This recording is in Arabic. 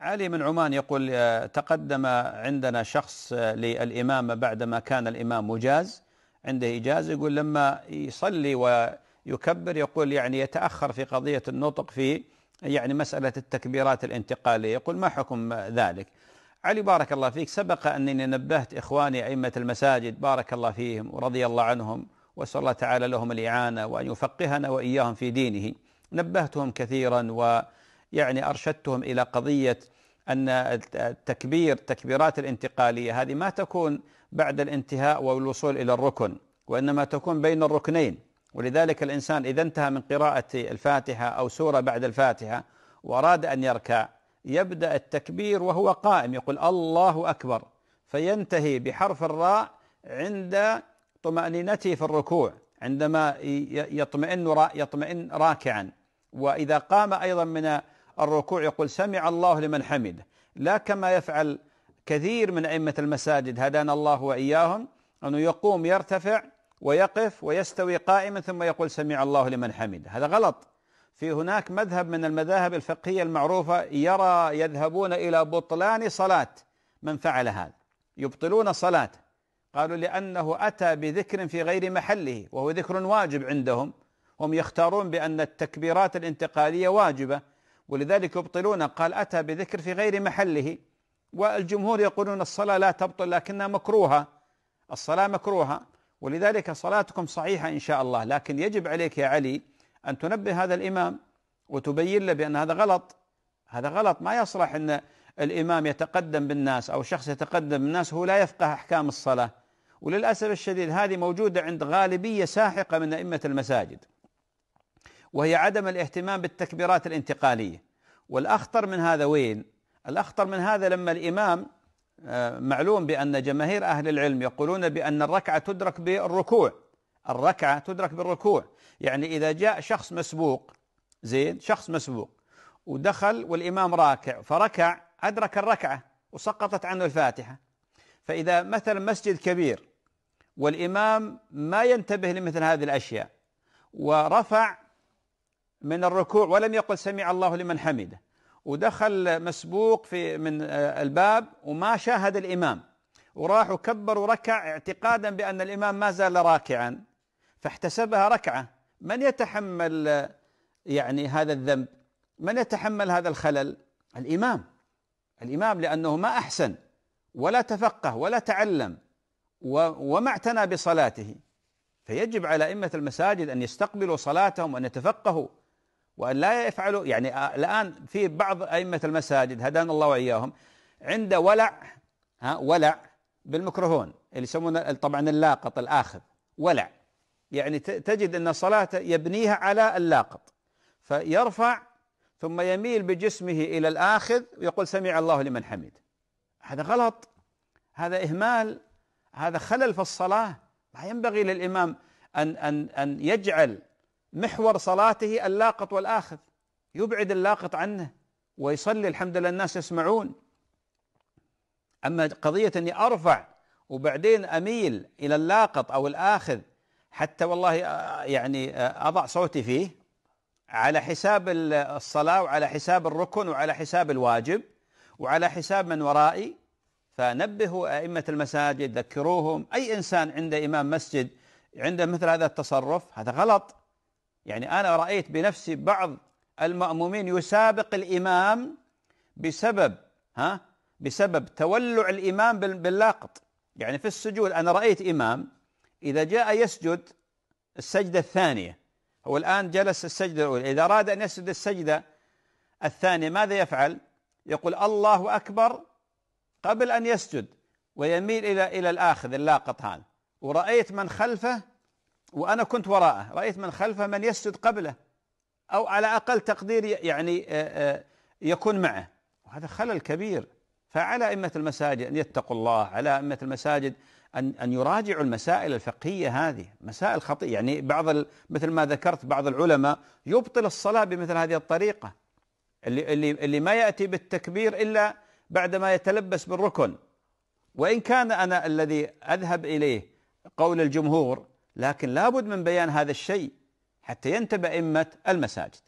علي من عمان يقول آه، تقدم عندنا شخص آه، للإمامة بعدما كان الإمام مجاز عنده إجازة يقول لما يصلي ويكبر يقول يعني يتأخر في قضية النطق في يعني مسألة التكبيرات الانتقالية يقول ما حكم ذلك علي بارك الله فيك سبق أنني نبهت إخواني أئمة المساجد بارك الله فيهم ورضي الله عنهم وأسأل الله تعالى لهم الإعانة وأن يفقهنا وإياهم في دينه نبهتهم كثيرا و يعني أرشدتهم إلى قضية أن التكبير تكبيرات الانتقالية هذه ما تكون بعد الانتهاء والوصول إلى الركن وإنما تكون بين الركنين ولذلك الإنسان إذا انتهى من قراءة الفاتحة أو سورة بعد الفاتحة وأراد أن يركع يبدأ التكبير وهو قائم يقول الله أكبر فينتهي بحرف الراء عند طمأنينته في الركوع عندما يطمئن يطمئن راكعا وإذا قام أيضا من الركوع يقول سمع الله لمن حمده لا كما يفعل كثير من أئمة المساجد هدانا الله وإياهم أنه يقوم يرتفع ويقف ويستوي قائما ثم يقول سمع الله لمن حمده هذا غلط في هناك مذهب من المذاهب الفقهية المعروفة يرى يذهبون إلى بطلان صلاة من فعل هذا يبطلون صلاة قالوا لأنه أتى بذكر في غير محله وهو ذكر واجب عندهم هم يختارون بأن التكبيرات الانتقالية واجبة ولذلك يبطلون قال أتى بذكر في غير محله والجمهور يقولون الصلاة لا تبطل لكنها مكروهة الصلاة مكروهة ولذلك صلاتكم صحيحة إن شاء الله لكن يجب عليك يا علي أن تنبه هذا الإمام وتبين له بأن هذا غلط هذا غلط ما يصلح أن الإمام يتقدم بالناس أو شخص يتقدم بالناس هو لا يفقه أحكام الصلاة وللأسف الشديد هذه موجودة عند غالبية ساحقة من أئمة المساجد وهي عدم الاهتمام بالتكبيرات الانتقالية والأخطر من هذا وين؟ الأخطر من هذا لما الإمام آه، معلوم بأن جماهير أهل العلم يقولون بأن الركعة تدرك بالركوع الركعة تدرك بالركوع يعني إذا جاء شخص مسبوق زين شخص مسبوق ودخل والإمام راكع فركع أدرك الركعة وسقطت عنه الفاتحة فإذا مثلا مسجد كبير والإمام ما ينتبه لمثل هذه الأشياء ورفع من الركوع ولم يقل سمع الله لمن حمده ودخل مسبوق في من آه، الباب وما شاهد الإمام وراح وكبر وركع اعتقادا بأن الإمام ما زال راكعا فاحتسبها ركعة من يتحمل آه، يعني هذا الذنب من يتحمل هذا الخلل الإمام الإمام لأنه ما أحسن ولا تفقه ولا تعلم وما اعتنى بصلاته فيجب على أئمة المساجد أن يستقبلوا صلاتهم وأن يتفقهوا وأن لا يفعلوا يعني آه، الآن في بعض أئمة المساجد هدانا الله وإياهم عنده ولع ها ولع بالميكروفون اللي يسمونه طبعا اللاقط الآخذ ولع يعني تجد أن صلاته يبنيها على اللاقط فيرفع ثم يميل بجسمه إلى الآخذ ويقول سمع الله لمن حمد هذا غلط هذا إهمال هذا خلل في الصلاة ما ينبغي للإمام أن أن أن يجعل محور صلاته اللاقط والآخذ يبعد اللاقط عنه ويصلي الحمد لله الناس يسمعون أما قضية أني أرفع وبعدين أميل إلى اللاقط أو الآخذ حتى والله آه، يعني آه، أضع صوتي فيه على حساب الصلاة وعلى حساب الركن وعلى حساب الواجب وعلى حساب من ورائي فنبهوا أئمة المساجد ذكروهم أي إنسان عنده إمام مسجد عنده مثل هذا التصرف هذا غلط يعني أنا رأيت بنفسي بعض المأمومين يسابق الإمام بسبب ها بسبب تولع الإمام باللاقط يعني في السجود أنا رأيت إمام إذا جاء يسجد السجدة الثانية هو الآن جلس السجدة الأولى إذا أراد أن يسجد السجدة الثانية ماذا يفعل؟ يقول الله أكبر قبل أن يسجد ويميل إلى إلى الآخذ اللاقط هذا ورأيت من خلفه وأنا كنت وراءه رأيت من خلفه من يسجد قبله أو على أقل تقدير يعني يكون معه وهذا خلل كبير فعلى أئمة المساجد أن يتقوا الله على أئمة المساجد أن أن يراجعوا المسائل الفقهية هذه مسائل خطيرة يعني بعض مثل ما ذكرت بعض العلماء يبطل الصلاة بمثل هذه الطريقة اللي اللي اللي ما يأتي بالتكبير إلا بعدما يتلبس بالركن وإن كان أنا الذي أذهب إليه قول الجمهور لكن لابد من بيان هذا الشيء حتى ينتبه أئمة المساجد